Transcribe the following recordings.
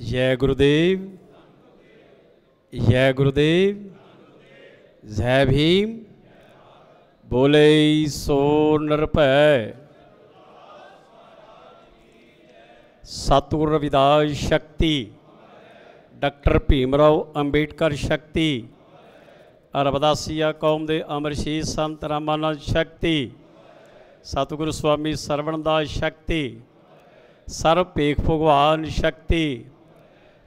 जय गुरुदेव जय गुरुदेव जय भीम बोले सो नृपय सतगुर रविदास शक्ति डॉक्टर भीमराव अंबेडकर शक्ति अरबदासिया कौम के अमर संत रामानंद शक्ति सतगुरु स्वामी सरवणदास शक्ति सर्व भेख भगवान शक्ति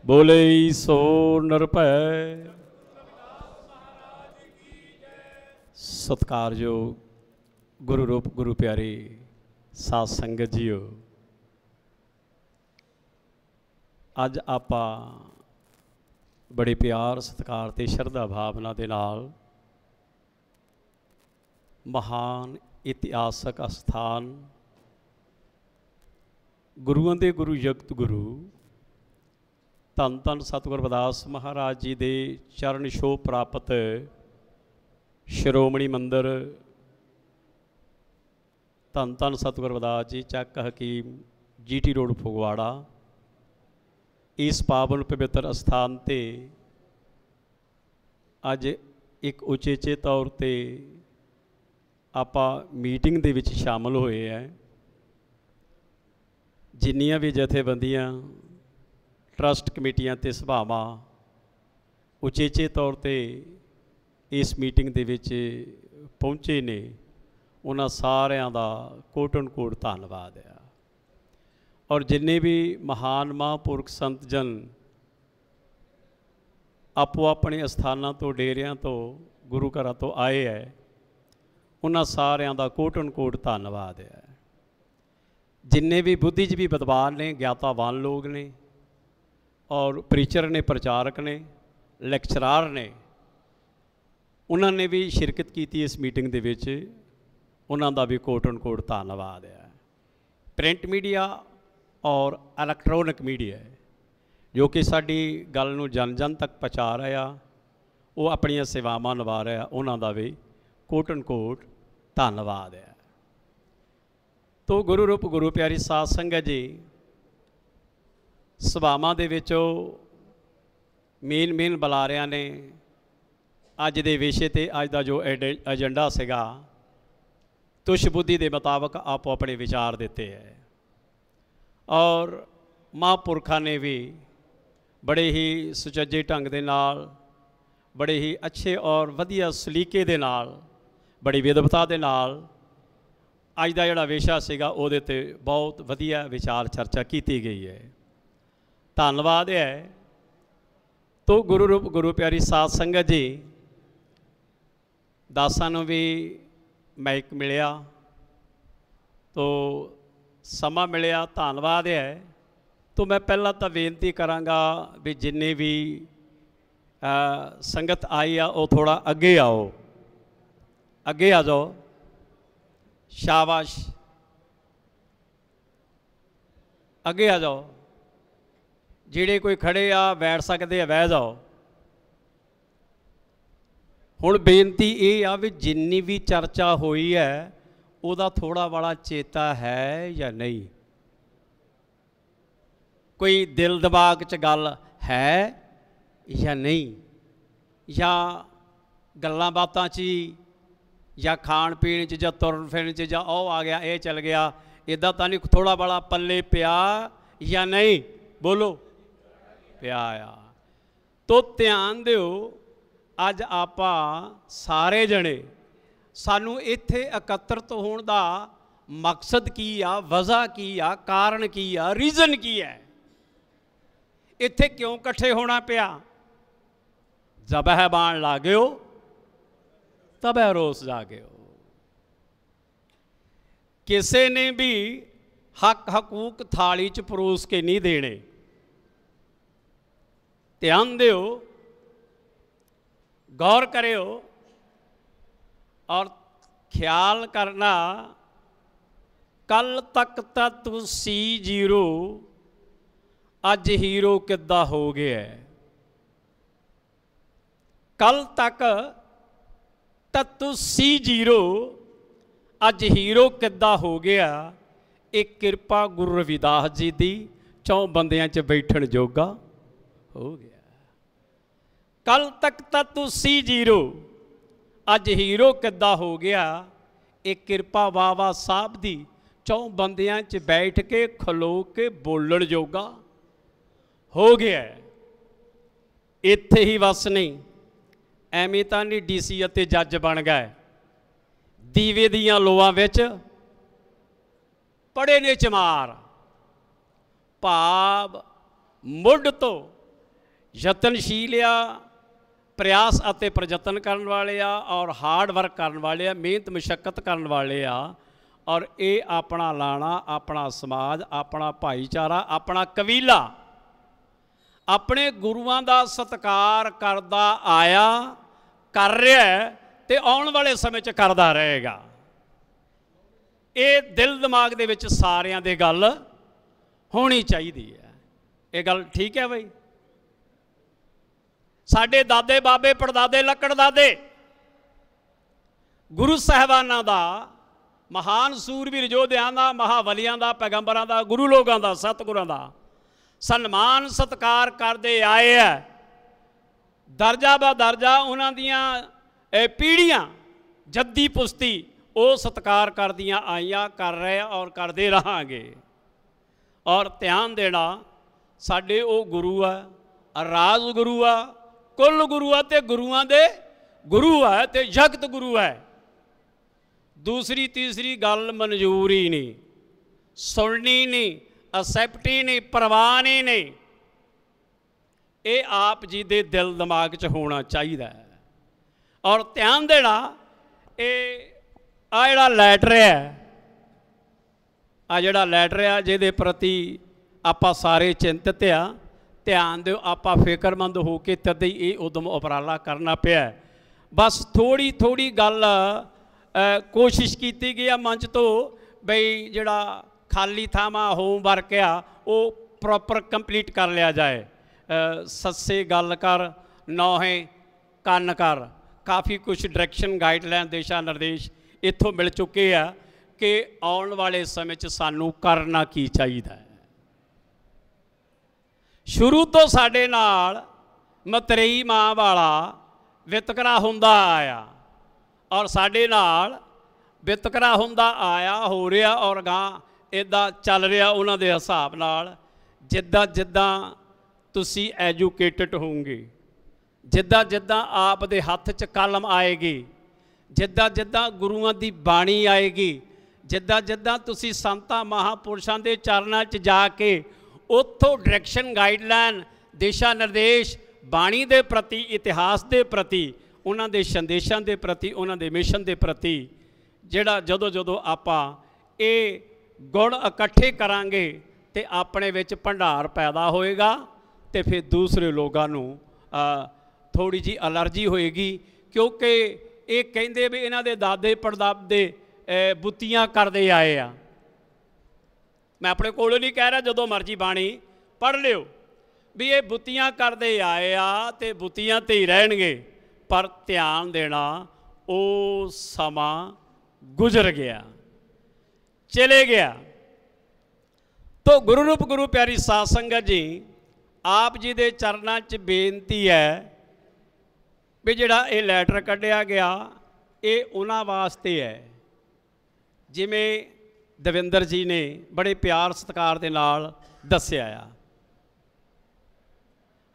ਬੋਲੇ ਸੋ ਨਿਰਭੈ ਸਤਕਾਰਯੋਗ ਗੁਰੂ ਰੂਪ ਗੁਰੂ ਪਿਆਰੇ ਸਾਧ ਸੰਗਤ ਜੀਓ ਅੱਜ ਆਪਾਂ ਬੜੇ ਪਿਆਰ ਸਤਕਾਰ ਤੇ ਸ਼ਰਧਾ ਭਾਵਨਾ ਦੇ ਨਾਲ ਮਹਾਨ ਇਤਿਹਾਸਕ ਅਸਥਾਨ ਗੁਰੂਆਂ ਦੇ ਗੁਰੂ ਜਗਤ ਗੁਰੂ ਧੰਨ ਧੰਨ ਸਤਿਗੁਰ ਬਦਾਸ ਮਹਾਰਾਜ ਜੀ ਦੇ ਚਰਨ ਛੋ ਪ੍ਰਾਪਤ ਸ਼੍ਰੋਮਣੀ ਮੰਦਰ ਧੰਨ ਧੰਨ ਸਤਿਗੁਰ ਬਦਾਸ ਜੀ ਚੱਕ ਹਕੀਮ ਜੀਟੀ ਰੋਡ ਫਗਵਾੜਾ ਇਸ ਪਾਵਨ ਪਵਿੱਤਰ ਅਸਥਾਨ ਤੇ ਅੱਜ ਇੱਕ ਉਚੇਚੇ ਤੌਰ ਤੇ ਆਪਾਂ ਮੀਟਿੰਗ ਦੇ ਵਿੱਚ ਸ਼ਾਮਲ ਹੋਏ ਆ ਜਿੰਨੀਆਂ ਵੀ ਜਥੇਬੰਦੀਆਂ ਟਰਸਟ ਕਮੇਟੀਆਂ ਤੇ ਸਭਾਵਾਂ ਉਚੇਚੇ ਤੌਰ ਤੇ ਇਸ ਮੀਟਿੰਗ ਦੇ ਵਿੱਚ ਪਹੁੰਚੇ ਨੇ ਉਹਨਾਂ ਸਾਰਿਆਂ ਦਾ ਕੋਟਨ ਕੋਟ ਧੰਨਵਾਦ ਆ ਔਰ ਜਿੰਨੇ ਵੀ ਮਹਾਨ ਮਹਾਂਪੁਰਖ ਸੰਤ ਜਨ ਆਪੋ ਆਪਣੇ ਸਥਾਨਾਂ ਤੋਂ ਡੇਰਿਆਂ ਤੋਂ ਗੁਰੂ ਘਰਾਂ ਤੋਂ ਆਏ ਐ ਉਹਨਾਂ ਸਾਰਿਆਂ ਦਾ ਕੋਟਨ ਕੋਟ ਧੰਨਵਾਦ ਆ ਜਿੰਨੇ ਵੀ ਬੁੱਧੀਜੀਵੀ ਵਿਦਵਾਨ ਨੇ ਗਿਆਤਾਵਾਨ ਲੋਕ ਨੇ ਔਰ ਪ੍ਰੀਚਰ ਨੇ ਪ੍ਰਚਾਰਕ ਨੇ ਲੈਕਚਰਾਰ ਨੇ ਉਹਨਾਂ ਨੇ ਵੀ ਸ਼ਿਰਕਤ ਕੀਤੀ ਇਸ ਮੀਟਿੰਗ ਦੇ ਵਿੱਚ ਉਹਨਾਂ ਦਾ ਵੀ ਕੋਟ ਔਨ ਕੋਟ ਧੰਨਵਾਦ ਹੈ ਪ੍ਰਿੰਟ ਮੀਡੀਆ ਔਰ ਇਲੈਕਟ੍ਰੋਨਿਕ ਮੀਡੀਆ ਜੋ ਕਿ ਸਾਡੀ ਗੱਲ ਨੂੰ ਜਨ ਜਨ ਤੱਕ ਪਹੁੰਚਾ ਰਿਹਾ ਉਹ ਆਪਣੀਆਂ ਸੇਵਾਵਾਂ ਨਿਭਾ ਰਿਹਾ ਉਹਨਾਂ ਦਾ ਵੀ ਕੋਟ ਔਨ ਕੋਟ ਧੰਨਵਾਦ ਹੈ ਤੋ ਗੁਰੂ ਰੂਪ ਗੁਰੂ ਪਿਆਰੀ ਸਾਧ ਸੰਗਤ ਜੀ ਸਭਾਵਾਂ ਦੇ ਵਿੱਚ ਉਹ ਮੇਨ ਮੇਨ ਬੁਲਾਰਿਆਂ ਨੇ ਅੱਜ ਦੇ ਵਿਸ਼ੇ ਤੇ ਅੱਜ ਦਾ ਜੋ ਏਜੰਡਾ ਸੀਗਾ ਤੁਸ਼ ਬੁੱਧੀ ਦੇ ਮੁਤਾਬਕ ਆਪੋ ਆਪਣੇ ਵਿਚਾਰ ਦਿੱਤੇ ਹੈ ਔਰ ਮਹਾਂਪੁਰਖਾਂ ਨੇ ਵੀ ਬੜੇ ਹੀ ਸੁਚੱਜੇ ਢੰਗ ਦੇ ਨਾਲ ਬੜੇ ਹੀ ਅੱਛੇ ਔਰ ਵਧੀਆ ਸਲੀਕੇ ਦੇ ਨਾਲ ਬੜੀ ਵਿਦਵਤਾ ਦੇ ਨਾਲ ਅੱਜ ਦਾ ਜਿਹੜਾ ਵਿਸ਼ਾ ਸੀਗਾ ਉਹਦੇ ਤੇ ਬਹੁਤ ਵਧੀਆ ਵਿਚਾਰ ਚਰਚਾ ਕੀਤੀ ਗਈ ਹੈ ਧੰਨਵਾਦ ਹੈ ਤੋ ਗੁਰੂ ਰੂਪ ਗੁਰੂ ਪਿਆਰੀ ਸਾਧ ਸੰਗਤ ਜੀ ਦਾਸਾਂ ਨੂੰ ਵੀ ਮਾਈਕ ਮਿਲਿਆ ਤੋ ਸਮਾਂ ਮਿਲਿਆ ਧੰਨਵਾਦ ਹੈ ਤੋ ਮੈਂ ਪਹਿਲਾਂ ਤਾਂ ਬੇਨਤੀ ਕਰਾਂਗਾ ਵੀ ਜਿੰਨੇ ਵੀ ਸੰਗਤ ਆਈ ਆ ਉਹ ਥੋੜਾ ਅੱਗੇ ਆਓ ਅੱਗੇ ਆ ਜਾਓ ਸ਼ਾਬਾਸ਼ ਅੱਗੇ ਆ ਜਾਓ ਜਿਹੜੇ ਕੋਈ ਖੜੇ ਆ ਬੈਠ ਸਕਦੇ ਆ ਬਹਿ ਜਾਓ ਹੁਣ ਬੇਨਤੀ ਇਹ ਆ ਵੀ ਜਿੰਨੀ ਵੀ ਚਰਚਾ ਹੋਈ ਹੈ ਉਹਦਾ ਥੋੜਾ ਬੜਾ ਚੇਤਾ ਹੈ ਜਾਂ ਨਹੀਂ ਕੋਈ ਦਿਲ ਦਿਮਾਗ 'ਚ ਗੱਲ ਹੈ ਜਾਂ ਨਹੀਂ ਜਾਂ ਗੱਲਾਂ ਬਾਤਾਂ 'ਚ ਜਾਂ ਖਾਣ ਪੀਣ 'ਚ ਜਾਂ ਤੁਰਨ ਫਿਰਨ 'ਚ ਜਾਂ ਉਹ ਆ ਗਿਆ ਇਹ ਚੱਲ ਗਿਆ ਇਦਾਂ ਤਾਂ ਨਹੀਂ ਥੋੜਾ ਬੜਾ ਪੱਲੇ ਪਿਆ ਜਾਂ ਨਹੀਂ ਬੋਲੋ ਪਿਆ ਆ ਤੋ ਧਿਆਨ ਦਿਓ ਅੱਜ ਆਪਾਂ ਸਾਰੇ ਜਣੇ ਸਾਨੂੰ ਇੱਥੇ ਇਕੱਤਰਤ ਹੋਣ ਦਾ ਮਕਸਦ ਕੀ ਆ ਵਜ੍ਹਾ ਕੀ ਆ ਕਾਰਨ ਕੀ ਆ ਰੀਜ਼ਨ ਕੀ ਹੈ ਇੱਥੇ ਕਿਉਂ ਇਕੱਠੇ ਹੋਣਾ ਪਿਆ ਜ਼ਬਹ ਬਾਣ ਲਾਗਿਓ ਤਬੈ ਰੋਸ ਜਾਗਿਓ ਕਿਸੇ ਨੇ ਵੀ ਹੱਕ ਹਕੂਕ ਥਾਲੀ ਚ ਪਰੋਸ ਕੇ ਨਹੀਂ ਦੇਣੇ ਧਿਆਨ ਦਿਓ ਗੌਰ ਕਰਿਓ ਔਰ ਖਿਆਲ ਕਰਨਾ ਕੱਲ ਤੱਕ ਤਾਂ ਤੂੰ ਸੀ ਜ਼ੀਰੋ ਅੱਜ ਹੀਰੋ ਕਿੱਦਾਂ ਹੋ ਗਿਆ ਕੱਲ ਤੱਕ ਤਾਂ ਤੂੰ ਸੀ ਜ਼ੀਰੋ ਅੱਜ ਹੀਰੋ ਕਿੱਦਾਂ ਹੋ ਗਿਆ ਇਹ ਕਿਰਪਾ ਗੁਰੂ ਰਵਿਦਾਸ ਜੀ ਦੀ ਚੌ ਬੰਦਿਆਂ 'ਚ ਬੈਠਣ ਜੋਗਾ ਹੋ ਗਿਆ ਕੱਲ ਤੱਕ ਤਾਂ ਤੂੰ ਸੀ ਜ਼ੀਰੋ ਅੱਜ ਹੀਰੋ ਕਿੱਦਾਂ ਹੋ ਗਿਆ ਇਹ ਕਿਰਪਾ ਬਾਬਾ ਸਾਹਿਬ ਦੀ ਚੌ ਬੰਦਿਆਂ 'ਚ ਬੈਠ ਕੇ ਖਲੋ ਕੇ ਬੋਲਣ ਜੋਗਾ ਹੋ ਗਿਆ ਇੱਥੇ ਹੀ ਵਸ ਨਹੀਂ ਐਵੇਂ ਤਾਂ ਨਹੀਂ ਡੀਸੀ ਅਤੇ ਜੱਜ ਬਣ ਗਏ ਦੀਵੇ ਦੀਆਂ ਲੋਆਂ ਵਿੱਚ ਪੜੇ ਨੇ ਚਮਾਰ ਭਾਵ ਮੁੱਢ ਤੋਂ ਯਤਨਸ਼ੀਲ ਆ ਪ੍ਰਯਾਸ ਅਤੇ ਪ੍ਰਯਤਨ ਕਰਨ ਵਾਲੇ ਆ ਔਰ ਹਾਰਡ ਵਰਕ ਕਰਨ ਵਾਲੇ ਆ ਮਿਹਨਤ ਮੁਸ਼ਕਲ ਕਰਨ ਵਾਲੇ ਆ ਔਰ ਇਹ ਆਪਣਾ ਲਾਣਾ ਆਪਣਾ ਸਮਾਜ ਆਪਣਾ ਭਾਈਚਾਰਾ ਆਪਣਾ ਕਬੀਲਾ ਆਪਣੇ ਗੁਰੂਆਂ ਦਾ ਸਤਕਾਰ ਕਰਦਾ ਆਇਆ ਕਰ ਰਿਹਾ ਤੇ ਆਉਣ ਵਾਲੇ ਸਮੇਂ 'ਚ ਕਰਦਾ ਰਹੇਗਾ ਇਹ ਦਿਲ ਦਿਮਾਗ ਦੇ ਵਿੱਚ ਸਾਰਿਆਂ ਦੇ ਗੱਲ ਹੋਣੀ ਚਾਹੀਦੀ ਹੈ ਇਹ ਗੱਲ ਠੀਕ ਹੈ ਬਈ ਸਾਡੇ ਦਾਦੇ ਬਾਬੇ ਪੜਦਾਦੇ ਲੱਕੜ ਦਾਦੇ ਗੁਰੂ ਸਹਿਬਾਨਾਂ ਦਾ ਮਹਾਨ ਸੂਰਬੀਰ ਜੋਧਿਆਂ ਦਾ ਮਹਾਵਲੀਆਂ ਦਾ ਪੈਗੰਬਰਾਂ ਦਾ ਗੁਰੂ ਲੋਕਾਂ ਦਾ ਸਤਿਗੁਰਾਂ ਦਾ ਸਨਮਾਨ ਸਤਕਾਰ ਕਰਦੇ ਆਏ ਐ ਦਰਜਾ ਬਾ ਦਰਜਾ ਉਹਨਾਂ ਦੀਆਂ ਇਹ ਪੀੜੀਆਂ ਜੱਦੀ ਪੁਸਤੀ ਉਹ ਸਤਕਾਰ ਕਰਦੀਆਂ ਆਈਆਂ ਕਰ ਰਹੇ ਔਰ ਕਰਦੇ ਰਹਾਂਗੇ ਔਰ ਧਿਆਨ ਦੇਣਾ ਸਾਡੇ ਉਹ ਗੁਰੂ ਆ ਰਾਜ ਗੁਰੂ ਆ ਕੁੱਲ ਗੁਰੂ ਆ ਤੇ ਗੁਰੂਆਂ ਦੇ ਗੁਰੂ ਆ ਤੇ ਜਗਤ ਗੁਰੂ ਹੈ ਦੂਸਰੀ ਤੀਸਰੀ ਗੱਲ ਮਨਜ਼ੂਰੀ ਨਹੀਂ ਸੁਣਨੀ ਨਹੀਂ ਅਸੈਪਟ ਹੀ ਨਹੀਂ ਪਰਵਾਹ ਨਹੀਂ ਇਹ ਆਪ ਜੀ ਦੇ ਦਿਲ ਦਿਮਾਗ 'ਚ ਹੋਣਾ ਚਾਹੀਦਾ ਹੈ ਔਰ ਧਿਆਨ ਦੇਣਾ ਇਹ ਆ ਜਿਹੜਾ ਲੈਟਰ ਹੈ ਆ ਜਿਹੜਾ ਲੈਟਰ ਆ ਜਿਹਦੇ ਪ੍ਰਤੀ ਆਪਾਂ ਸਾਰੇ ਚਿੰਤਤ ਆ ਧਿਆਨ ਦਿਓ ਆਪਾਂ ਫਿਕਰਮੰਦ ਹੋ ਕੇ ਤਦ ਹੀ ਇਹ ਉਦਮ ਉਪਰਾਲਾ ਕਰਨਾ ਪਿਆ ਬਸ ਥੋੜੀ ਥੋੜੀ ਗੱਲ ਕੋਸ਼ਿਸ਼ ਕੀਤੀ ਗਈ ਆ ਮੰਚ ਤੋਂ ਬਈ ਜਿਹੜਾ ਖਾਲੀ ਥਾਵਾਂ ਹੋਮਵਰਕ ਆ ਉਹ ਪ੍ਰੋਪਰ ਕੰਪਲੀਟ ਕਰ ਲਿਆ ਜਾਏ ਸੱਸੇ ਗੱਲ ਕਰ ਨੌਹੇ ਕੰਨ ਕਰ ਕਾਫੀ ਕੁਝ ਡਾਇਰੈਕਸ਼ਨ ਗਾਈਡਲਾਈਨ ਦੇਸ਼ਾ ਨਿਰਦੇਸ਼ ਇੱਥੋਂ ਮਿਲ ਚੁੱਕੇ ਆ ਕਿ ਆਉਣ ਵਾਲੇ ਸਮੇਂ 'ਚ ਸਾਨੂੰ ਕਰਨਾ ਕੀ ਚਾਹੀਦਾ ਹੈ ਸ਼ੁਰੂ ਤੋਂ ਸਾਡੇ ਨਾਲ ਮਤਰੇਈ ਮਾਂ ਵਾਲਾ ਵਿਤਕਰਾ ਹੁੰਦਾ ਆਇਆ ਔਰ ਸਾਡੇ ਨਾਲ ਵਿਤਕਰਾ ਹੁੰਦਾ ਆਇਆ ਹੋ ਰਿਹਾ ਔਰ ਗਾਂ ਇਦਾਂ ਚੱਲ ਰਿਹਾ ਉਹਨਾਂ ਦੇ ਹਿਸਾਬ ਨਾਲ ਜਿੱਦਾਂ ਜਿੱਦਾਂ ਤੁਸੀਂ ਐਜੂਕੇਟਡ ਹੋਵੋਗੇ ਜਿੱਦਾਂ ਜਿੱਦਾਂ ਆਪ ਦੇ ਹੱਥ 'ਚ ਕਲਮ ਆਏਗੀ ਜਿੱਦਾਂ ਜਿੱਦਾਂ ਗੁਰੂਆਂ ਦੀ ਬਾਣੀ ਆਏਗੀ ਜਿੱਦਾਂ ਜਿੱਦਾਂ ਤੁਸੀਂ ਸੰਤਾਂ ਮਹਾਪੁਰਸ਼ਾਂ ਦੇ ਚਰਨਾਂ 'ਚ ਜਾ ਕੇ ਉੱਥੋਂ ਡਾਇਰੈਕਸ਼ਨ ਗਾਈਡਲਾਈਨ ਦਿਸ਼ਾ ਨਿਰਦੇਸ਼ ਬਾਣੀ ਦੇ ਪ੍ਰਤੀ ਇਤਿਹਾਸ ਦੇ ਪ੍ਰਤੀ ਉਹਨਾਂ ਦੇ ਸੰਦੇਸ਼ਾਂ ਦੇ ਪ੍ਰਤੀ ਉਹਨਾਂ ਦੇ ਮਿਸ਼ਨ ਦੇ ਪ੍ਰਤੀ ਜਿਹੜਾ ਜਦੋਂ ਜਦੋਂ ਆਪਾਂ ਇਹ ਗੁਣ ਇਕੱਠੇ ਕਰਾਂਗੇ ਤੇ ਆਪਣੇ ਵਿੱਚ ਭੰਡਾਰ ਪੈਦਾ ਹੋਏਗਾ ਤੇ ਫਿਰ ਦੂਸਰੇ ਲੋਕਾਂ ਨੂੰ ਥੋੜੀ ਜੀ ਅਲਰਜੀ ਹੋਏਗੀ ਕਿਉਂਕਿ ਇਹ ਕਹਿੰਦੇ ਵੀ ਇਹਨਾਂ ਦੇ ਦਾਦੇ ਪੜਦਾਦੇ ਬੁੱਤੀਆਂ ਕਰਦੇ ਆਏ ਆ ਮੈਂ ਆਪਣੇ ਕੋਲੋਂ ਨਹੀਂ ਕਹਿ ਰਿਹਾ ਜਦੋਂ ਮਰਜ਼ੀ ਬਾਣੀ ਪੜ ਲਿਓ ਵੀ ਇਹ ਬੁੱਤੀਆਂ ਕਰਦੇ ਆਏ ਆ ਤੇ ਬੁੱਤੀਆਂ ਤੇ ਹੀ ਰਹਿਣਗੇ ਪਰ ਧਿਆਨ ਦੇਣਾ ਉਹ ਸਮਾਂ ਗੁਜ਼ਰ ਗਿਆ ਚਲੇ ਗਿਆ ਤੋ ਗੁਰੂ ਰੂਪ ਗੁਰੂ ਪਿਆਰੀ ਸਾਧ ਸੰਗਤ ਜੀ ਆਪ ਜੀ ਦੇ ਚਰਨਾਂ 'ਚ ਬੇਨਤੀ ਹੈ ਵੀ ਜਿਹੜਾ ਇਹ ਲੈਟਰ ਕੱਢਿਆ ਗਿਆ ਇਹ ਉਹਨਾਂ ਵਾਸਤੇ ਹੈ ਜਿਵੇਂ ਦਵਿੰਦਰ ਜੀ ਨੇ ਬੜੇ ਪਿਆਰ ਸਤਿਕਾਰ ਦੇ ਨਾਲ ਦੱਸਿਆ ਆ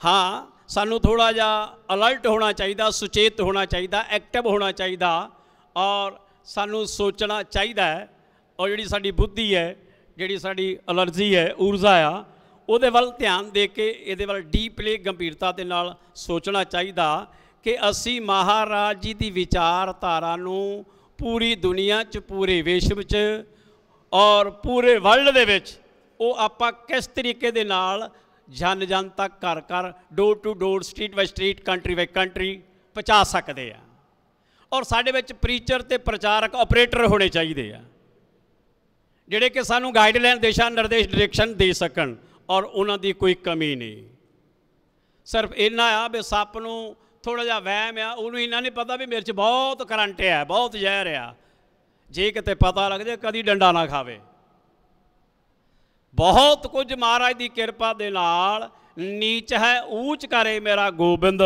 ਹਾਂ ਸਾਨੂੰ ਥੋੜਾ ਜਿਹਾ ਅਲਰਟ ਹੋਣਾ ਚਾਹੀਦਾ ਸੁਚੇਤ ਹੋਣਾ ਚਾਹੀਦਾ ਐਕਟਿਵ ਹੋਣਾ ਚਾਹੀਦਾ ਔਰ ਸਾਨੂੰ ਸੋਚਣਾ ਚਾਹੀਦਾ ਹੈ ਔਰ ਜਿਹੜੀ ਸਾਡੀ ਬੁੱਧੀ ਹੈ ਜਿਹੜੀ ਸਾਡੀ ਅਲਰਜੀ ਹੈ ਊਰਜਾ ਆ ਉਹਦੇ ਵੱਲ ਧਿਆਨ ਦੇ ਕੇ ਇਹਦੇ ਵੱਲ ਡੀਪਲੀ ਗੰਭੀਰਤਾ ਦੇ ਨਾਲ ਸੋਚਣਾ ਚਾਹੀਦਾ ਕਿ ਅਸੀਂ ਮਹਾਰਾਜ ਜੀ ਦੀ ਵਿਚਾਰਧਾਰਾ ਨੂੰ ਪੂਰੀ ਦੁਨੀਆ 'ਚ ਪੂਰੇ ਵਿਸ਼ਵ 'ਚ ਔਰ ਪੂਰੇ ਵਰਲਡ ਦੇ ਵਿੱਚ ਉਹ ਆਪਾਂ ਕਿਸ ਤਰੀਕੇ ਦੇ ਨਾਲ ਜਨ ਜਨ ਤੱਕ ਘਰ ਘਰ door to door street by street country by country ਪਹੁੰਚਾ ਸਕਦੇ ਆ ਔਰ ਸਾਡੇ ਵਿੱਚ ਪ੍ਰੀਚਰ ਤੇ ਪ੍ਰਚਾਰਕ ਆਪਰੇਟਰ ਹੋਣੇ ਚਾਹੀਦੇ ਆ ਜਿਹੜੇ ਕਿ ਸਾਨੂੰ ਗਾਈਡਲਾਈਨ ਦਿਸ਼ਾ ਨਿਰਦੇਸ਼ ਡਾਇਰੈਕਸ਼ਨ ਦੇ ਸਕਣ ਔਰ ਉਹਨਾਂ ਦੀ ਕੋਈ ਕਮੀ ਨਹੀਂ ਸਿਰਫ ਇਹਨਾਂ ਆ ਵੀ ਸੱਪ ਨੂੰ ਥੋੜਾ ਜਿਹਾ ਵਹਿਮ ਆ ਉਹਨੂੰ ਇਹਨਾਂ ਨਹੀਂ ਪਤਾ ਵੀ ਮੇਰੇ 'ਚ ਬਹੁਤ ਕਰੰਟ ਆ ਬਹੁਤ ਜ਼ਹਿਰ ਆ ਜੇ ਕਿਤੇ ਪਤਾ ਲੱਗ ਜਾਏ ਕਦੀ ਡੰਡਾ ਨਾ ਖਾਵੇ ਬਹੁਤ ਕੁਝ ਮਹਾਰਾਜ ਦੀ ਕਿਰਪਾ ਦੇ ਨਾਲ ਨੀਚ ਹੈ ਊਚ ਕਰੇ ਮੇਰਾ ਗੋਬਿੰਦ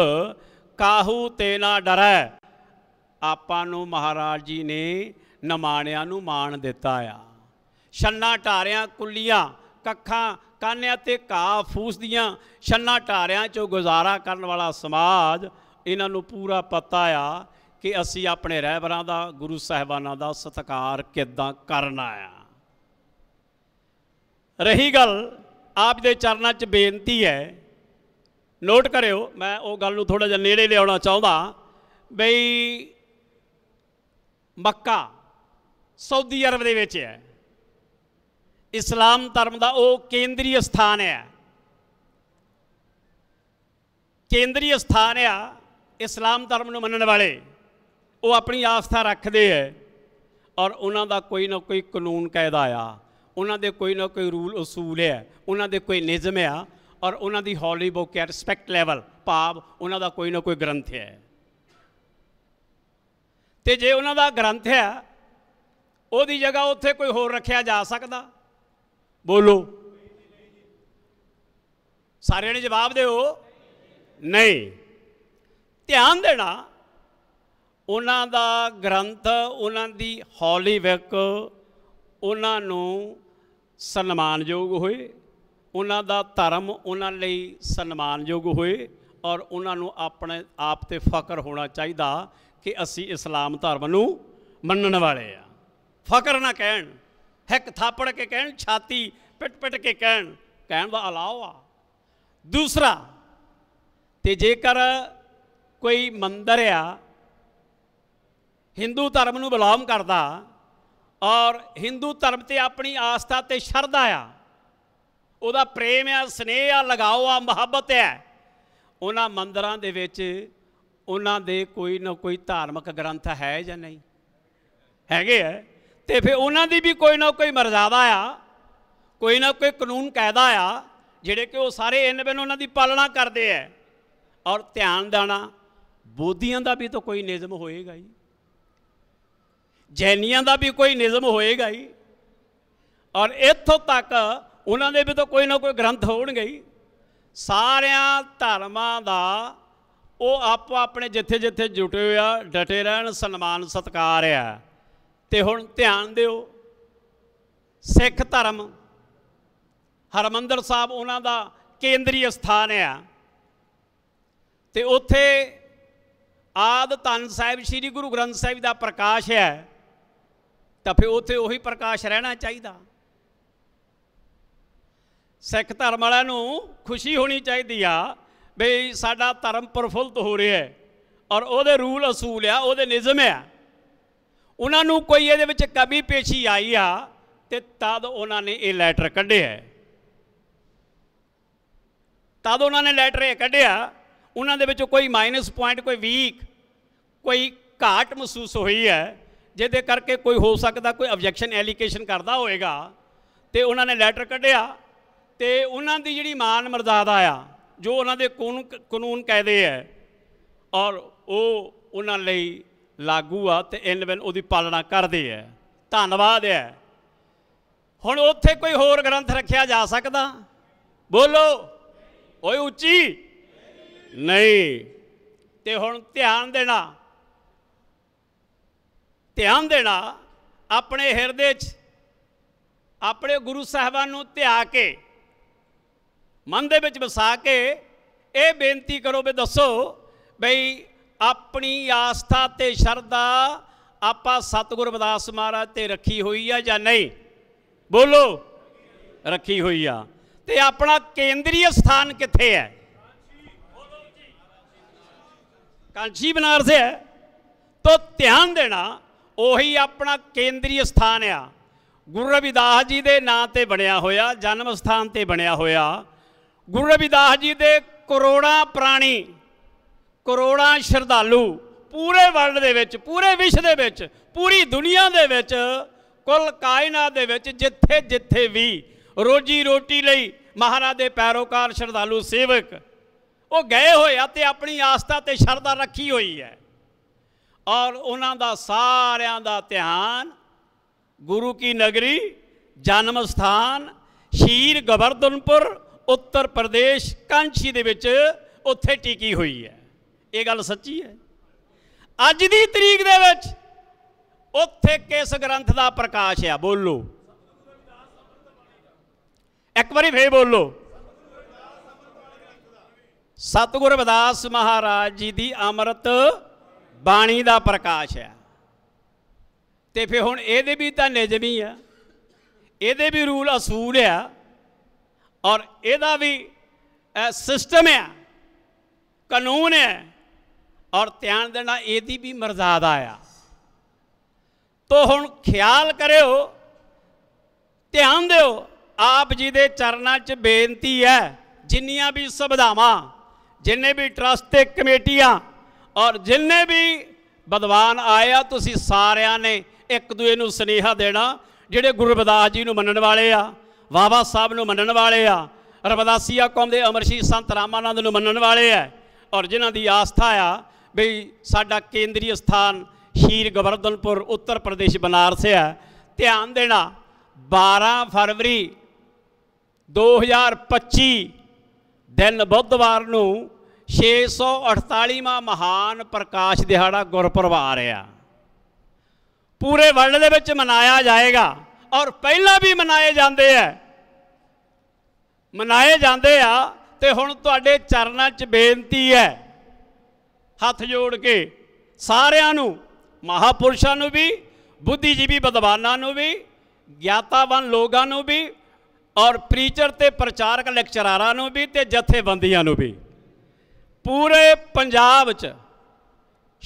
ਕਾਹੂ ਤੇ ਨਾ ਡਰੈ ਆਪਾਂ ਨੂੰ ਮਹਾਰਾਜ ਜੀ ਨੇ ਨਮਾਣਿਆਂ ਨੂੰ ਮਾਣ ਦਿੱਤਾ ਆ ਛੰਨਾ ਢਾਰਿਆਂ ਕੁੱਲੀਆਂ ਕੱਖਾਂ ਕਾਨਿਆਂ ਤੇ ਕਾ ਫੂਸ ਦੀਆਂ ਛੰਨਾ ਢਾਰਿਆਂ ਚੋਂ ਗੁਜ਼ਾਰਾ ਕਰਨ ਵਾਲਾ ਸਮਾਜ ਇਹਨਾਂ ਨੂੰ ਪੂਰਾ ਪਤਾ ਆ ਕਿ ਅਸੀਂ ਆਪਣੇ ਰਹਿਬਰਾਂ ਦਾ ਗੁਰੂ ਸਾਹਿਬਾਨਾਂ ਦਾ ਸਤਿਕਾਰ ਕਿੱਦਾਂ ਕਰਨਾ ਆ ਰਹੀ ਗੱਲ ਆਪ ਦੇ ਚਰਨਾਂ 'ਚ ਬੇਨਤੀ ਹੈ ਨੋਟ ਕਰਿਓ ਮੈਂ ਉਹ ਗੱਲ ਨੂੰ ਥੋੜਾ ਜਿਹਾ ਨੇੜੇ ਲਿਆਉਣਾ ਚਾਹੁੰਦਾ ਬਈ ਮੱਕਾ ਸਾਊਦੀ ਅਰਬ ਦੇ ਵਿੱਚ ਹੈ ਇਸਲਾਮ ਧਰਮ ਦਾ ਉਹ ਕੇਂਦਰੀ ਸਥਾਨ ਹੈ ਕੇਂਦਰੀ ਸਥਾਨ ਆ ਇਸਲਾਮ ਧਰਮ ਨੂੰ ਮੰਨਣ ਵਾਲੇ ਉਹ ਆਪਣੀ ਆਸਥਾ ਰੱਖਦੇ ਐ ਔਰ ਉਹਨਾਂ ਦਾ ਕੋਈ ਨਾ ਕੋਈ ਕਾਨੂੰਨ ਕਾਇਦਾ ਆ ਉਹਨਾਂ ਦੇ ਕੋਈ ਨਾ ਕੋਈ ਰੂਲ ਉਸੂਲ ਐ ਉਹਨਾਂ ਦੇ ਕੋਈ ਨਿਯਮ ਆ ਔਰ ਉਹਨਾਂ ਦੀ ਹੌਲੀ ਬੋਕਿਆ ਰਿਸਪੈਕਟ ਲੈਵਲ ਭਾਵ ਉਹਨਾਂ ਦਾ ਕੋਈ ਨਾ ਕੋਈ ਗ੍ਰੰਥ ਹੈ ਤੇ ਜੇ ਉਹਨਾਂ ਦਾ ਗ੍ਰੰਥ ਐ ਉਹਦੀ ਜਗ੍ਹਾ ਉੱਥੇ ਕੋਈ ਹੋਰ ਰੱਖਿਆ ਜਾ ਸਕਦਾ ਬੋਲੋ ਸਾਰਿਆਂ ਨੇ ਜਵਾਬ ਦਿਓ ਨਹੀਂ ਧਿਆਨ ਦੇਣਾ ਉਹਨਾਂ ਦਾ ਗ੍ਰੰਥ ਉਹਨਾਂ ਦੀ ਹੌਲੀ ਵਿਕ ਉਹਨਾਂ ਨੂੰ ਸਨਮਾਨਯੋਗ ਹੋਏ ਉਹਨਾਂ ਦਾ ਧਰਮ ਉਹਨਾਂ ਲਈ ਸਨਮਾਨਯੋਗ ਹੋਏ ਔਰ ਉਹਨਾਂ ਨੂੰ ਆਪਣੇ ਆਪ ਤੇ ਫਕਰ ਹੋਣਾ ਚਾਹੀਦਾ ਕਿ ਅਸੀਂ ਇਸਲਾਮ ਧਰਮ ਨੂੰ ਮੰਨਣ ਵਾਲੇ ਆ ਫਕਰ ਨਾ ਕਹਿਣ ਹੱਕ ਥਾਪੜ ਕੇ ਕਹਿਣ ਛਾਤੀ ਪਿੱਟ ਪਿੱਟ ਕੇ ਕਹਿਣ ਕਹਿਣ ਦਾ ਅਲਾਓ ਆ ਦੂਸਰਾ ਤੇ ਜੇਕਰ ਕੋਈ ਮੰਦਰ ਆ ਹਿੰਦੂ ਧਰਮ ਨੂੰ ਬਲਾਮ ਕਰਦਾ ਔਰ ਹਿੰਦੂ ਧਰਮ ਤੇ ਆਪਣੀ ਆਸਥਾ ਤੇ ਸ਼ਰਧਾ ਆ ਉਹਦਾ ਪ੍ਰੇਮ ਆ ਸਨੇਹ ਆ ਲਗਾਓ ਆ ਮੁਹੱਬਤ ਆ ਉਹਨਾਂ ਮੰਦਰਾਂ ਦੇ ਵਿੱਚ ਉਹਨਾਂ ਦੇ ਕੋਈ ਨਾ ਕੋਈ ਧਾਰਮਿਕ ਗ੍ਰੰਥ ਹੈ ਜਾਂ ਨਹੀਂ ਹੈਗੇ ਆ ਤੇ ਫਿਰ ਉਹਨਾਂ ਦੀ ਵੀ ਕੋਈ ਨਾ ਕੋਈ ਮਰਜ਼ਾਦਾ ਆ ਕੋਈ ਨਾ ਕੋਈ ਕਾਨੂੰਨ ਕਾਇਦਾ ਆ ਜਿਹੜੇ ਕਿ ਉਹ ਸਾਰੇ ਇਹਨਾਂ ਬਿਨ ਉਹਨਾਂ ਦੀ ਪਾਲਣਾ ਕਰਦੇ ਆ ਔਰ ਧਿਆਨ ਦੇਣਾ ਬੋਧੀਆਂ ਦਾ ਵੀ ਤਾਂ ਕੋਈ ਨਿਯਮ ਹੋਏਗਾ ਹੀ ਜੈਨੀਆਂ ਦਾ ਵੀ ਕੋਈ ਨਿਯਮ ਹੋਏਗਾ ਹੀ ਔਰ ਇੱਥੋਂ ਤੱਕ ਉਹਨਾਂ ਦੇ ਵੀ ਤਾਂ ਕੋਈ ਨਾ ਕੋਈ ਗ੍ਰੰਥ ਹੋਣਗੇ ਹੀ ਸਾਰਿਆਂ ਧਰਮਾਂ ਦਾ ਉਹ ਆਪੋ ਆਪਣੇ ਜਿੱਥੇ ਜਿੱਥੇ ਜੁਟੇ ਹੋਇਆ ਡਟੇ ਰਹਿਣ ਸਨਮਾਨ ਸਤਕਾਰ ਆ ਤੇ ਹੁਣ ਧਿਆਨ ਦਿਓ ਸਿੱਖ ਧਰਮ ਹਰਮੰਦਰ ਸਾਹਿਬ ਉਹਨਾਂ ਦਾ ਕੇਂਦਰੀ ਸਥਾਨ ਆ ਤੇ ਉੱਥੇ ਆਦ ਧੰਨ ਸਾਹਿਬ ਸ੍ਰੀ ਗੁਰੂ ਗ੍ਰੰਥ ਸਾਹਿਬ ਦਾ ਪ੍ਰਕਾਸ਼ ਹੈ ਤਾਂ ਫਿਰ ਉੱਥੇ ਉਹੀ ਪ੍ਰਕਾਸ਼ ਰਹਿਣਾ ਚਾਹੀਦਾ ਸਿੱਖ ਧਰਮ ਵਾਲਿਆਂ ਨੂੰ ਖੁਸ਼ੀ ਹੋਣੀ ਚਾਹੀਦੀ ਆ ਵੀ ਸਾਡਾ ਧਰਮ ਪ੍ਰਫੁੱਲਤ ਹੋ ਰਿਹਾ ਹੈ ਔਰ ਉਹਦੇ ਰੂਲ ਅਸੂਲ ਆ ਉਹਦੇ ਨਿਯਮ ਆ ਉਹਨਾਂ ਨੂੰ ਕੋਈ ਇਹਦੇ ਵਿੱਚ ਕਮੀ ਪੇਸ਼ੀ ਆਈ ਆ ਤੇ ਤਦ ਉਹਨਾਂ ਨੇ ਇਹ ਲੈਟਰ ਕੱਢਿਆ ਤਦ ਉਹਨਾਂ ਨੇ ਲੈਟਰ ਇਹ ਕੱਢਿਆ ਉਹਨਾਂ ਦੇ ਵਿੱਚ ਕੋਈ ਮਾਈਨਸ ਪੁਆਇੰਟ ਕੋਈ ਵੀਕ ਕੋਈ ਘਾਟ ਮਹਿਸੂਸ ਹੋਈ ਹੈ ਜਿਹਦੇ ਕਰਕੇ ਕੋਈ ਹੋ ਸਕਦਾ ਕੋਈ ਆਬਜੈਕਸ਼ਨ ਐਲੀਗੇਸ਼ਨ ਕਰਦਾ ਹੋਵੇਗਾ ਤੇ ਉਹਨਾਂ ਨੇ ਲੈਟਰ ਕੱਢਿਆ ਤੇ ਉਹਨਾਂ ਦੀ ਜਿਹੜੀ ਮਾਨ ਮਰਜ਼ਾਦਾ ਆ ਜੋ ਉਹਨਾਂ ਦੇ ਕਾਨੂੰਨ ਕਾਇਦੇ ਆ ਔਰ ਉਹ ਉਹਨਾਂ ਲਈ ਲਾਗੂ ਆ ਤੇ ਇਨਵੈਨ ਉਹਦੀ ਪਾਲਣਾ ਕਰਦੇ ਆ ਧੰਨਵਾਦ ਹੈ ਹੁਣ ਉੱਥੇ ਕੋਈ ਹੋਰ ਗ੍ਰੰਥ ਰੱਖਿਆ ਜਾ ਸਕਦਾ ਬੋਲੋ ਓਏ ਉੱਚੀ ਨਹੀਂ ਤੇ ਹੁਣ ਧਿਆਨ ਦੇਣਾ ਧਿਆਨ ਦੇਣਾ ਆਪਣੇ ਹਿਰਦੇ 'ਚ ਆਪਣੇ ਗੁਰੂ ਸਾਹਿਬਾਨ ਨੂੰ ਧਿਆ ਕੇ ਮਨ ਦੇ ਵਿੱਚ ਵਸਾ ਕੇ ਇਹ ਬੇਨਤੀ ਕਰੋ ਵੀ ਦੱਸੋ ਬਈ ਆਪਣੀ ਆਸਥਾ ਤੇ ਸ਼ਰਧਾ ਆਪਾਂ ਸਤਿਗੁਰੂ ਬਦਾਸ ਮਹਾਰਾਜ ਤੇ ਰੱਖੀ ਹੋਈ ਆ ਜਾਂ ਨਹੀਂ ਬੋਲੋ ਰੱਖੀ ਹੋਈ ਆ ਤੇ ਆਪਣਾ ਕੇਂਦਰੀ ਸਥਾਨ ਕਿੱਥੇ ਹੈ ਕਾਂਜੀ ਬਨਾਰਸ ਹੈ ਤੋ ਧਿਆਨ ਦੇਣਾ ਉਹੀ ਆਪਣਾ ਕੇਂਦਰੀ ਸਥਾਨ ਆ ਗੁਰੂ ਰਵਿਦਾਸ ਜੀ ਦੇ ਨਾਂ ਤੇ ਬਣਿਆ ਹੋਇਆ ਜਨਮ ਸਥਾਨ ਤੇ ਬਣਿਆ ਹੋਇਆ ਗੁਰੂ ਰਵਿਦਾਸ ਜੀ ਦੇ ਕਰੋੜਾਂ ਪ੍ਰਾਣੀ ਕਰੋੜਾਂ ਸ਼ਰਧਾਲੂ ਪੂਰੇ ਵਰਲਡ ਦੇ ਵਿੱਚ ਪੂਰੇ ਵਿਸ਼ ਦੇ ਵਿੱਚ ਪੂਰੀ ਦੁਨੀਆ ਦੇ ਵਿੱਚ ਕੁੱਲ ਕਾਇਨਾਤ ਦੇ ਵਿੱਚ ਜਿੱਥੇ ਜਿੱਥੇ ਵੀ ਰੋਜੀ ਰੋਟੀ ਲਈ ਮਹਾਰਾਜ ਦੇ ਪੈਰੋਕਾਰ ਸ਼ਰਧਾਲੂ ਸੇਵਕ ਉਹ ਗਏ ਹੋਏ ਆ ਤੇ ਆਪਣੀ ਆਸਥਾ ਤੇ ਸ਼ਰਧਾ ਰੱਖੀ ਹੋਈ ਹੈ ਔਰ ਉਹਨਾਂ ਦਾ ਸਾਰਿਆਂ ਦਾ ਧਿਆਨ ਗੁਰੂ ਕੀ ਨਗਰੀ ਜਨਮ ਸਥਾਨ ਸ਼ੀਰ ਗਵਰਦਨਪੁਰ ਉੱਤਰ ਪ੍ਰਦੇਸ਼ ਕਾਂਸ਼ੀ ਦੇ ਵਿੱਚ ਉੱਥੇ ਟਿਕੀ ਹੋਈ ਹੈ ਇਹ ਗੱਲ ਸੱਚੀ ਹੈ ਅੱਜ ਦੀ ਤਰੀਕ ਦੇ ਵਿੱਚ ਉੱਥੇ ਕਿਸ ਗ੍ਰੰਥ ਦਾ ਪ੍ਰਕਾਸ਼ ਆ ਬੋਲੋ ਇੱਕ ਵਾਰੀ ਫੇਰ ਬੋਲੋ ਸਤਗੁਰ ਵਿਦਾਸ ਮਹਾਰਾਜ ਜੀ ਦੀ ਅੰਮ੍ਰਿਤ ਬਾਣੀ ਦਾ ਪ੍ਰਕਾਸ਼ ਹੈ ਤੇ ਫਿਰ ਹੁਣ ਇਹਦੇ ਵੀ ਤਾਂ ਨਿਜਮੀ ਆ ਇਹਦੇ ਵੀ ਰੂਲ ਅਸੂਲ ਆ ਔਰ ਇਹਦਾ ਵੀ ਸਿਸਟਮ ਆ ਕਾਨੂੰਨ ਹੈ ਔਰ ਧਿਆਨ ਦੇਣਾ ਇਹਦੀ ਵੀ ਮਰਜ਼ਾਦਾ ਆ ਤੋ ਹੁਣ ਖਿਆਲ ਕਰਿਓ ਧਿਆਨ ਦਿਓ ਆਪ ਜੀ ਦੇ ਚਰਨਾਂ 'ਚ ਬੇਨਤੀ ਹੈ ਜਿੰਨੀਆਂ ਵੀ ਸਭਾਵਾਂ ਜਿੰਨੇ ਵੀ ਟਰਸਟ ਤੇ ਕਮੇਟੀਆਂ ਔਰ ਜਿੰਨੇ ਵੀ ਬਦਵਾਨ ਆਇਆ ਤੁਸੀਂ ਸਾਰਿਆਂ ਨੇ ਇੱਕ ਦੂਏ ਨੂੰ ਸਨੇਹਾ ਦੇਣਾ ਜਿਹੜੇ ਗੁਰੂ ਰਵਿਦਾਸ ਜੀ ਨੂੰ ਮੰਨਣ ਵਾਲੇ ਆ ਵਾਵਾ ਸਾਹਿਬ ਨੂੰ ਮੰਨਣ ਵਾਲੇ ਆ ਰਵਿਦਾਸੀਆ ਕੌਮ ਦੇ ਅਮਰਸ਼ੀ ਸੰਤ ਰਾਮਾਨੰਦ ਨੂੰ ਮੰਨਣ ਵਾਲੇ ਆ ਔਰ ਜਿਨ੍ਹਾਂ ਦੀ ਆਸਥਾ ਆ ਵੀ ਸਾਡਾ ਕੇਂਦਰੀ ਸਥਾਨ ਸ਼ੀਰ ਗਵਰਦਨਪੁਰ ਉੱਤਰ ਪ੍ਰਦੇਸ਼ ਬਨਾਰਸ ਹੈ ਧਿਆਨ ਦੇਣਾ 12 ਫਰਵਰੀ 2025 ਦਿਨ ਬੁੱਧਵਾਰ ਨੂੰ 648ਵਾਂ ਮਹਾਨ ਪ੍ਰਕਾਸ਼ ਦਿਹਾੜਾ ਗੁਰਪੁਰਬ ਆ ਰਿਹਾ ਪੂਰੇ ਵਰਲਡ ਦੇ ਵਿੱਚ ਮਨਾਇਆ ਜਾਏਗਾ ਔਰ ਪਹਿਲਾਂ ਵੀ ਮਨਾਏ ਜਾਂਦੇ ਆ ਮਨਾਏ ਜਾਂਦੇ ਆ ਤੇ ਹੁਣ ਤੁਹਾਡੇ ਚਰਨਾਂ 'ਚ ਬੇਨਤੀ ਹੈ ਹੱਥ ਜੋੜ ਕੇ ਸਾਰਿਆਂ ਨੂੰ ਮਹਾਪੁਰਸ਼ਾਂ ਨੂੰ ਵੀ ਬੁੱਧੀਜੀਵੀ ਵਿਦਵਾਨਾਂ ਨੂੰ ਵੀ ਗਿਆਤਾਵਾਨ ਲੋਕਾਂ ਨੂੰ ਵੀ ਔਰ ਪ੍ਰੀਚਰ ਤੇ ਪ੍ਰਚਾਰਕ ਲੈਕਚਰਾਰਾਂ ਨੂੰ ਵੀ ਤੇ ਜਥੇਬੰਦੀਆਂ ਨੂੰ ਵੀ ਪੂਰੇ ਪੰਜਾਬ 'ਚ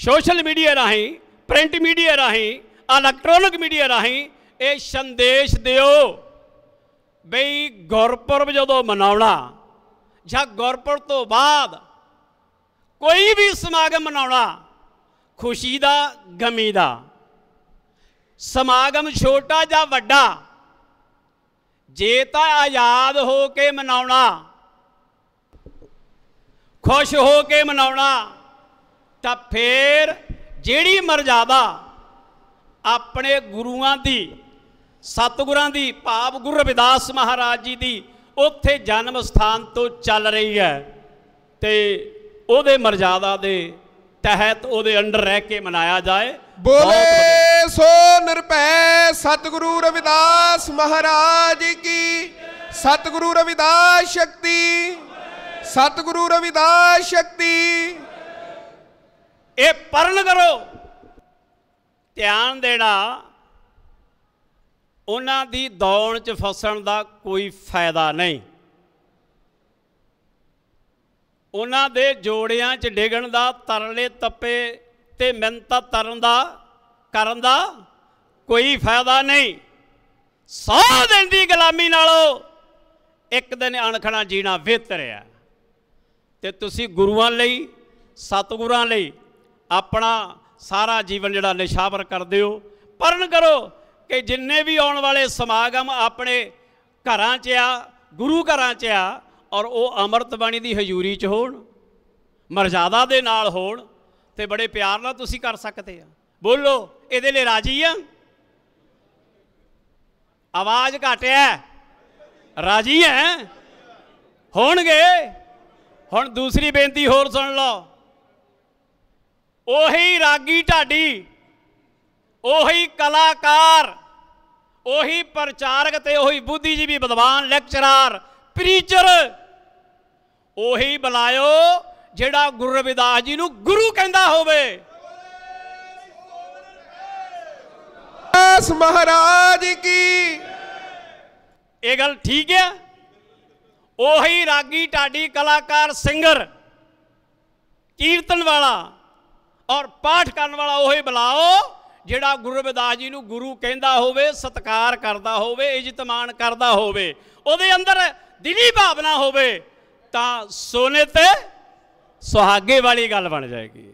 ਸੋਸ਼ਲ ਮੀਡੀਆ ਰਾਹੀਂ ਪ੍ਰਿੰਟ ਮੀਡੀਆ ਰਾਹੀਂ ਇਲੈਕਟ੍ਰੋਨਿਕ ਮੀਡੀਆ ਰਾਹੀਂ ਇਹ ਸੰਦੇਸ਼ ਦਿਓ ਬਈ ਗੁਰਪੁਰਬ ਜਦੋਂ ਮਨਾਉਣਾ ਜਾਂ ਗੁਰਪੁਰਬ ਤੋਂ ਬਾਅਦ ਕੋਈ ਵੀ ਸਮਾਗਮ ਮਨਾਉਣਾ ਖੁਸ਼ੀ ਦਾ ਗਮੀ ਦਾ ਸਮਾਗਮ ਛੋਟਾ ਜਾਂ ਵੱਡਾ ਜੇ ਤਾਂ ਆਜ਼ਾਦ ਹੋ ਕੇ ਮਨਾਉਣਾ ਖੁਸ਼ ਹੋ ਕੇ ਮਨਾਉਣਾ ਤਾਂ ਫੇਰ ਜਿਹੜੀ ਮਰਜ਼ਾਦਾ ਆਪਣੇ ਗੁਰੂਆਂ ਦੀ ਸਤਿਗੁਰਾਂ ਦੀ ਭਾਵ ਗੁਰੂ ਰਵਿਦਾਸ ਮਹਾਰਾਜ ਜੀ ਦੀ ਉੱਥੇ ਜਨਮ ਸਥਾਨ ਤੋਂ ਚੱਲ ਰਹੀ ਹੈ ਤੇ ਉਹਦੇ ਮਰਜ਼ਾਦਾ ਦੇ ਤਹਿਤ ਉਹਦੇ ਅੰਡਰ ਰਹਿ ਕੇ ਮਨਾਇਆ ਜਾਏ ਬੋਲੇ ਸੋ ਨਿਰਭੈ ਸਤਿਗੁਰੂ ਰਵਿਦਾਸ ਮਹਾਰਾਜ ਕੀ ਸਤਿਗੁਰੂ ਰਵਿਦਾਸ ਸ਼ਕਤੀ ਸਤਿਗੁਰੂ ਰਵਿਦਾਸ ਸ਼ਕਤੀ ਇਹ ਪਰਨ ਕਰੋ ਧਿਆਨ ਦੇਣਾ ਉਹਨਾਂ ਦੀ ਦੌੜ 'ਚ ਫਸਣ ਦਾ ਕੋਈ ਫਾਇਦਾ ਨਹੀਂ ਉਹਨਾਂ ਦੇ ਜੋੜਿਆਂ 'ਚ ਡਿਗਣ ਦਾ ਤਰਲੇ ਤੱਪੇ ਤੇ ਮਿੰਤਾ ਤਰਨ ਦਾ ਕਰਨ ਦਾ ਕੋਈ ਫਾਇਦਾ ਨਹੀਂ 100 ਦਿਨ ਦੀ ਗੁਲਾਮੀ ਨਾਲੋਂ ਇੱਕ ਦਿਨ ਅਣਖਣਾ ਜੀਣਾ ਬਿਹਤਰ ਹੈ ਤੇ ਤੁਸੀਂ ਗੁਰੂਆਂ ਲਈ ਸਤਿਗੁਰਾਂ ਲਈ ਆਪਣਾ ਸਾਰਾ ਜੀਵਨ ਜਿਹੜਾ ਨਿਸ਼ਾਵਰ ਕਰਦੇ ਹੋ ਪਰਨ ਕਰੋ ਕਿ ਜਿੰਨੇ ਵੀ ਆਉਣ ਵਾਲੇ ਸਮਾਗਮ ਆਪਣੇ ਘਰਾਂ 'ਚ ਆ ਗੁਰੂ ਘਰਾਂ 'ਚ ਆ ਔਰ ਉਹ ਅਮਰਤ ਬਾਣੀ ਦੀ ਹਜ਼ੂਰੀ 'ਚ ਹੋਣ ਮਰਜ਼ਾਦਾ ਦੇ ਨਾਲ ਹੋਣ ਤੇ ਬੜੇ ਪਿਆਰ ਨਾਲ ਤੁਸੀਂ ਕਰ ਸਕਦੇ ਆ ਬੋਲੋ ਇਹਦੇ ਲਈ ਰਾਜੀ ਆ ਆਵਾਜ਼ ਘਟਿਆ ਰਾਜੀ ਹੈ ਹੋਣਗੇ ਹੁਣ ਦੂਸਰੀ ਬੇਨਤੀ ਹੋਰ ਸੁਣ ਲਓ ਉਹੀ ਰਾਗੀ ਢਾਡੀ ਉਹੀ ਕਲਾਕਾਰ ਉਹੀ ਪ੍ਰਚਾਰਕ ਤੇ ਉਹੀ ਬੁੱਧੀਜੀਵੀ ਵਿਦਵਾਨ ਲੈਕਚਰਰ ਪ੍ਰੀਚਰ ਉਹੀ ਬੁਲਾਇਓ ਜਿਹੜਾ ਗੁਰੂ ਰਵਿਦਾਸ ਜੀ ਨੂੰ ਗੁਰੂ ਕਹਿੰਦਾ ਹੋਵੇ ਆਸ ਮਹਾਰਾਜ ਕੀ ਇਹ ਗੱਲ ਠੀਕ ਹੈ ਉਹੀ ਰਾਗੀ ਢਾਡੀ ਕਲਾਕਾਰ ਸਿੰਗਰ ਕੀਰਤਨ ਵਾਲਾ ਔਰ ਪਾਠ ਕਰਨ ਵਾਲਾ ਉਹੀ ਬੁਲਾਓ ਜਿਹੜਾ ਗੁਰੂ ਰਵਿਦਾਸ ਜੀ ਨੂੰ ਗੁਰੂ ਕਹਿੰਦਾ ਹੋਵੇ ਸਤਕਾਰ ਕਰਦਾ ਹੋਵੇ ਇਜ਼ਤਮਾਨ ਕਰਦਾ ਹੋਵੇ ਉਹਦੇ ਅੰਦਰ ਦਿਲੀ ਭਾਵਨਾ ਹੋਵੇ ਤਾਂ ਸੋਨੇ ਤੇ ਸੁਹਾਗੇ ਵਾਲੀ ਗੱਲ ਬਣ ਜਾਏਗੀ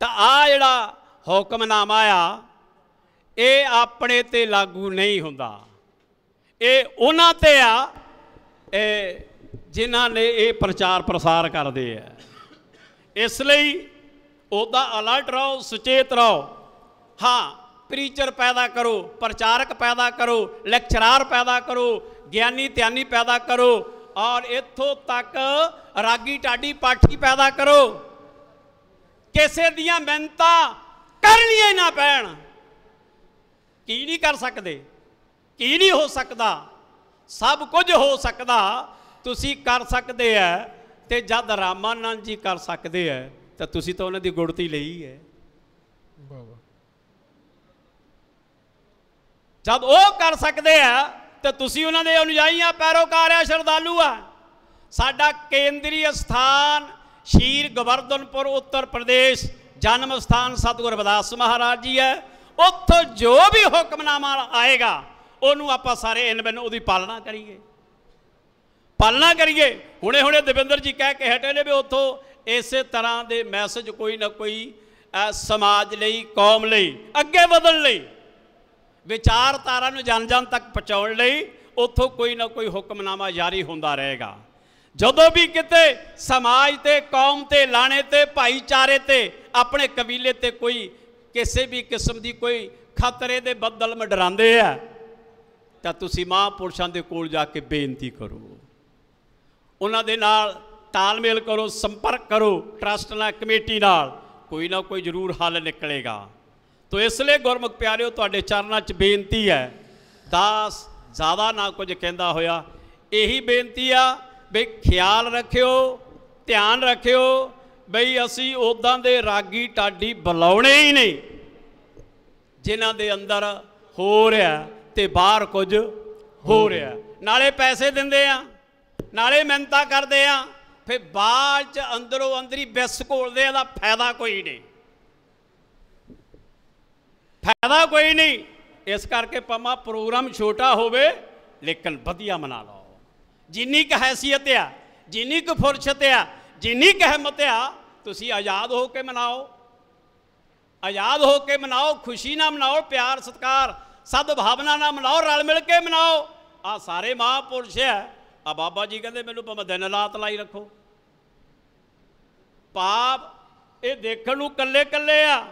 ਤਾਂ ਆ ਜਿਹੜਾ ਹੁਕਮਨਾਮਾ ਆ ਇਹ ਆਪਣੇ ਤੇ ਲਾਗੂ ਨਹੀਂ ਹੁੰਦਾ ਇਹ ਉਹਨਾਂ ਤੇ ਆ ਇਹ ਜਿਨ੍ਹਾਂ ਨੇ ਇਹ ਪ੍ਰਚਾਰ ਪ੍ਰਸਾਰ ਕਰਦੇ ਆ ਇਸ ਲਈ ਉਹਦਾ ਅਲਰਟ ਰਹੋ ਸੁਚੇਤ ਰਹੋ ਹਾਂ ਪ੍ਰੀਚਰ ਪੈਦਾ ਕਰੋ ਪ੍ਰਚਾਰਕ ਪੈਦਾ ਕਰੋ ਲੈਕਚਰਾਰ ਪੈਦਾ ਕਰੋ ਗਿਆਨੀ ਧਿਆਨੀ ਪੈਦਾ ਕਰੋ ਔਰ ਇੱਥੋਂ ਤੱਕ ਰਾਗੀ ਟਾਡੀ ਪਾਠੀ ਪੈਦਾ ਕਰੋ ਕਿਸੇ ਦੀਆਂ ਮਿਹਨਤਾਂ ਕਰਨੀਆਂ ਨਾ ਪੈਣ ਕੀ ਨਹੀਂ ਕਰ ਸਕਦੇ ਕੀ ਨਹੀਂ ਹੋ ਸਕਦਾ ਸਭ ਕੁਝ ਹੋ ਸਕਦਾ ਤੁਸੀਂ ਕਰ ਸਕਦੇ ਐ ਤੇ ਜਦ ਰਾਮਾਨੰਦ ਜੀ ਕਰ ਸਕਦੇ ਐ ਤਾਂ ਤੁਸੀਂ ਤਾਂ ਉਹਨਾਂ ਦੀ ਗੁੜਤੀ ਲਈ ਹੈ ਜਦ ਉਹ ਕਰ ਸਕਦੇ ਆ ਤੇ ਤੁਸੀਂ ਉਹਨਾਂ ਦੇ ਅਨੁਯਾਈ ਆ ਪੈਰੋਕਾਰ ਆ ਸ਼ਰਧਾਲੂ ਆ ਸਾਡਾ ਕੇਂਦਰੀ ਸਥਾਨ ਸ਼ੀਰ ਗਵਰਦਨਪੁਰ ਉੱਤਰ ਪ੍ਰਦੇਸ਼ ਜਨਮ ਸਥਾਨ ਸਤਗੁਰ ਬਦਾਸ ਮਹਾਰਾਜ ਜੀ ਹੈ ਉੱਥੋਂ ਜੋ ਵੀ ਹੁਕਮਨਾਮਾ ਆਏਗਾ ਉਹਨੂੰ ਆਪਾਂ ਸਾਰੇ ਇਨ ਬਿਨ ਉਹਦੀ ਪਾਲਣਾ ਕਰੀਏ ਪਾਲਣਾ ਕਰੀਏ ਹੁਣੇ ਹੁਣੇ ਦਵਿੰਦਰ ਜੀ ਕਹਿ ਕੇ ਹਟੇ ਨੇ ਵੀ ਉੱਥੋਂ ਇਸੇ ਤਰ੍ਹਾਂ ਦੇ ਮੈਸੇਜ ਕੋਈ ਨਾ ਕੋਈ ਸਮਾਜ ਲਈ ਕੌਮ ਲਈ ਅੱਗੇ ਵਧਣ ਲਈ ਵਿਚਾਰਧਾਰਾ ਨੂੰ ਜਨ ਜਨ ਤੱਕ ਪਹੁੰਚਾਉਣ ਲਈ ਉੱਥੋਂ ਕੋਈ ਨਾ ਕੋਈ ਹੁਕਮਨਾਮਾ ਜਾਰੀ ਹੁੰਦਾ ਰਹੇਗਾ ਜਦੋਂ ਵੀ ਕਿਤੇ ਸਮਾਜ ਤੇ ਕੌਮ ਤੇ ਲਾਣੇ ਤੇ ਭਾਈਚਾਰੇ ਤੇ ਆਪਣੇ ਕਬੀਲੇ ਤੇ ਕੋਈ ਕਿਸੇ ਵੀ ਕਿਸਮ ਦੀ ਕੋਈ ਖਤਰੇ ਦੇ ਬੱਦਲ ਮਡਰਾਉਂਦੇ ਆ ਤਾਂ ਤੁਸੀਂ ਮਹਾਪੁਰਸ਼ਾਂ ਦੇ ਕੋਲ ਜਾ ਕੇ ਬੇਨਤੀ ਕਰੋ ਉਹਨਾਂ ਦੇ ਨਾਲ ਤਾਲਮੇਲ ਕਰੋ ਸੰਪਰਕ ਕਰੋ ਟਰਸਟ ਨਾਲ ਕਮੇਟੀ ਨਾਲ ਕੋਈ ਨਾ ਕੋਈ ਜ਼ਰੂਰ ਹੱਲ ਨਿਕਲੇਗਾ ਤੋ ਇਸ ਲਈ ਗੁਰਮੁਖ ਪਿਆਰਿਓ ਤੁਹਾਡੇ ਚਰਨਾਂ 'ਚ ਬੇਨਤੀ ਹੈ ਦਾਸ ਜ਼ਿਆਦਾ ਨਾ ਕੁਝ ਕਹਿੰਦਾ ਹੋਇਆ ਇਹੀ ਬੇਨਤੀ ਆ ਵੀ ਖਿਆਲ ਰੱਖਿਓ ਧਿਆਨ ਰੱਖਿਓ ਬਈ ਅਸੀਂ ਉਦਾਂ ਦੇ ਰਾਗੀ ਟਾਡੀ ਬੁਲਾਉਣੇ ਹੀ ਨਹੀਂ ਜਿਨ੍ਹਾਂ ਦੇ ਅੰਦਰ ਹੋ ਰਿਹਾ ਤੇ ਬਾਹਰ ਕੁਝ ਹੋ ਰਿਹਾ ਨਾਲੇ ਪੈਸੇ ਦਿੰਦੇ ਆ ਨਾਲੇ ਮਿੰਤਾ ਕਰਦੇ ਆ ਫੇ ਬਾਅਦ ਚ ਅੰਦਰੋਂ ਅੰਦਰੀ ਬਿਸ ਘੋਲਦੇ ਆ ਦਾ ਫਾਇਦਾ ਕੋਈ ਨਹੀਂ ਫਾਇਦਾ ਕੋਈ ਨਹੀਂ ਇਸ ਕਰਕੇ ਪਮਾ ਪ੍ਰੋਗਰਾਮ ਛੋਟਾ ਹੋਵੇ ਲੇਕਿਨ ਵਧੀਆ ਮਨਾ ਲਓ ਜਿੰਨੀ ਕ ਹیثیت ਆ ਜਿੰਨੀ ਕ ਫੁਰਸ਼ਤ ਆ ਜਿੰਨੀ ਕ ਹਿੰਮਤ ਆ ਤੁਸੀਂ ਆਜ਼ਾਦ ਹੋ ਕੇ ਮਨਾਓ ਆਜ਼ਾਦ ਹੋ ਕੇ ਮਨਾਓ ਖੁਸ਼ੀ ਨਾਲ ਮਨਾਓ ਪਿਆਰ ਸਤਕਾਰ ਸਦਭਾਵਨਾ ਨਾਲ ਮਨਾਓ ਰਲ ਮਿਲ ਕੇ ਮਨਾਓ ਆ ਸਾਰੇ ਮਹਾਪੁਰਸ਼ ਹੈ ਆ ਬਾਬਾ ਜੀ ਕਹਿੰਦੇ ਮੈਨੂੰ ਭਾਵੇਂ ਦਿਨ ਲਾਤ ਲਾਈ ਰੱਖੋ ਪਾਪ ਇਹ ਦੇਖਣ ਨੂੰ ਕੱਲੇ ਕੱਲੇ ਆ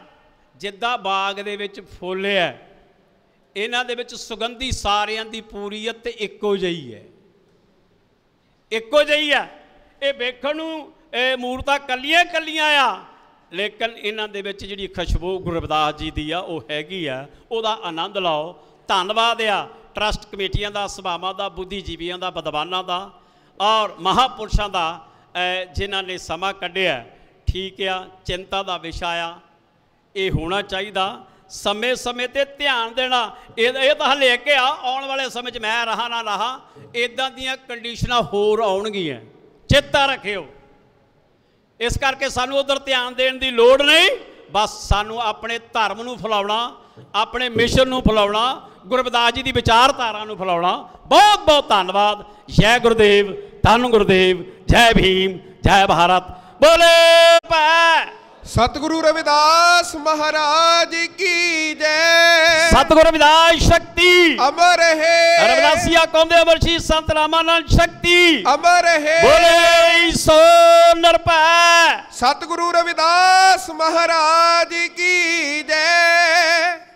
ਜਿੱਦਾਂ ਬਾਗ ਦੇ ਵਿੱਚ ਫੁੱਲ ਇਹਨਾਂ ਦੇ ਵਿੱਚ ਸੁਗੰਧੀ ਸਾਰਿਆਂ ਦੀ ਪੂਰੀ ਹੈ ਤੇ ਇੱਕੋ ਜਿਹੀ ਹੈ ਇੱਕੋ ਜਿਹੀ ਆ ਇਹ ਵੇਖਣ ਨੂੰ ਇਹ ਮੂਰਤਾ ਕੱਲੀਆਂ ਕੱਲੀਆਂ ਆ ਲੇਕਿਨ ਇਹਨਾਂ ਦੇ ਵਿੱਚ ਜਿਹੜੀ ਖੁਸ਼ਬੂ ਗੁਰਬਦਾਸ ਜੀ ਦੀ ਆ ਉਹ ਹੈਗੀ ਆ ਉਹਦਾ ਆਨੰਦ ਲਓ ਧੰਨਵਾਦ ਆ ਟਰਸਟ ਕਮੇਟੀਆਂ ਦਾ ਸਭਾਵਾਂ ਦਾ ਬੁੱਧੀਜੀਵੀਆਂ ਦਾ ਵਿਦਵਾਨਾਂ ਦਾ ਔਰ ਮਹਾਪੁਰਸ਼ਾਂ ਦਾ ਜਿਨ੍ਹਾਂ ਨੇ ਸਮਾਂ ਕੱਢਿਆ ਠੀਕ ਆ ਚਿੰਤਾ ਦਾ ਵਿਸ਼ਾ ਆ ਇਹ ਹੋਣਾ ਚਾਹੀਦਾ ਸਮੇਂ-ਸਮੇਂ ਤੇ ਧਿਆਨ ਦੇਣਾ ਇਹ ਇਹ ਤਾਂ ਹਲੇ ਕੇ ਆ ਆਉਣ ਵਾਲੇ ਸਮੇਂ 'ਚ ਮੈਂ ਰਹਾ ਨਾ ਰਹਾ ਇਦਾਂ ਦੀਆਂ ਕੰਡੀਸ਼ਨਾਂ ਹੋਰ ਆਉਣਗੀਆਂ ਚੇਤਾ ਰੱਖਿਓ ਇਸ ਕਰਕੇ ਸਾਨੂੰ ਉਧਰ ਧਿਆਨ ਦੇਣ ਦੀ ਲੋੜ ਨਹੀਂ ਬਸ ਸਾਨੂੰ ਆਪਣੇ ਧਰਮ ਨੂੰ ਫਲਾਉਣਾ ਆਪਣੇ ਮਿਸ਼ਨ ਨੂੰ ਫਲਾਉਣਾ ਗੁਰਬਦਾਸ ਜੀ ਦੀ ਵਿਚਾਰਧਾਰਾ ਨੂੰ ਫਲਾਉਣਾ ਬਹੁਤ ਬਹੁਤ ਧੰਨਵਾਦ ਜੈ ਗੁਰਦੇਵ ਧੰਨ ਗੁਰਦੇਵ ਜੈ ਭੀਮ ਜੈ ਭਾਰਤ ਬੋਲੇ ਪਾ ਸਤਿਗੁਰੂ ਰਵਿਦਾਸ ਮਹਾਰਾਜ ਕੀ ਜੈ ਸਤਿਗੁਰੂ ਰਵਿਦਾਸ ਸ਼ਕਤੀ ਅਮਰ ਹੈ ਰਵਿਦਾਸੀਆ ਕਹਿੰਦੇ ਸ਼ੀ ਸੰਤ ਰਾਮਾਨੰਦ ਸ਼ਕਤੀ ਅਮਰ ਹੈ ਬੋਲੇ ਸੋ ਨਰਪੈ ਸਤਿਗੁਰੂ ਰਵਿਦਾਸ ਮਹਾਰਾਜ ਕੀ ਜੈ